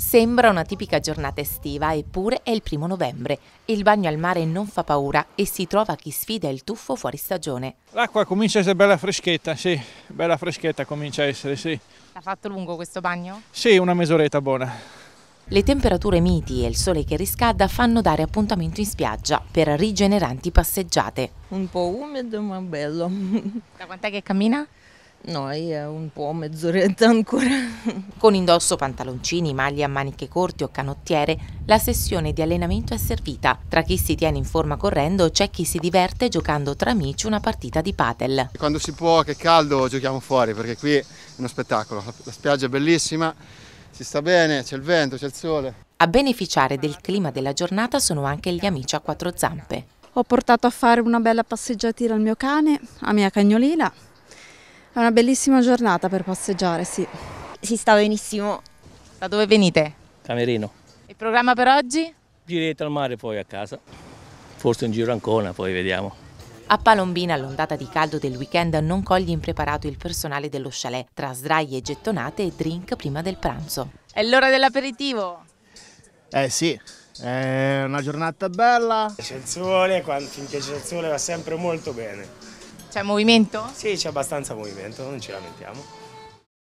Sembra una tipica giornata estiva, eppure è il primo novembre il bagno al mare non fa paura e si trova chi sfida il tuffo fuori stagione. L'acqua comincia a essere bella freschetta, sì, bella freschetta comincia a essere, sì. L'ha fatto lungo questo bagno? Sì, una mezz'oretta buona. Le temperature miti e il sole che riscalda fanno dare appuntamento in spiaggia per rigeneranti passeggiate. Un po' umido ma bello. Da quant'è che cammina? Noi è un po', mezz'oretta ancora. Con indosso pantaloncini, maglie a maniche corti o canottiere, la sessione di allenamento è servita. Tra chi si tiene in forma correndo c'è chi si diverte giocando tra amici una partita di padel. Quando si può, che caldo, giochiamo fuori perché qui è uno spettacolo. La spiaggia è bellissima, si sta bene, c'è il vento, c'è il sole. A beneficiare del clima della giornata sono anche gli amici a quattro zampe. Ho portato a fare una bella passeggiatina al mio cane, a mia cagnolina è una bellissima giornata per passeggiare, sì. Si sta benissimo. Da dove venite? Camerino. Il programma per oggi? Giretto al mare poi a casa. Forse un giro ancora, poi vediamo. A Palombina l'ondata di caldo del weekend non coglie impreparato il personale dello chalet, tra sdraie e gettonate e drink prima del pranzo. È l'ora dell'aperitivo! Eh sì, è una giornata bella. C'è il sole, finché c'è il sole va sempre molto bene. C'è movimento? Sì, c'è abbastanza movimento, non ci lamentiamo.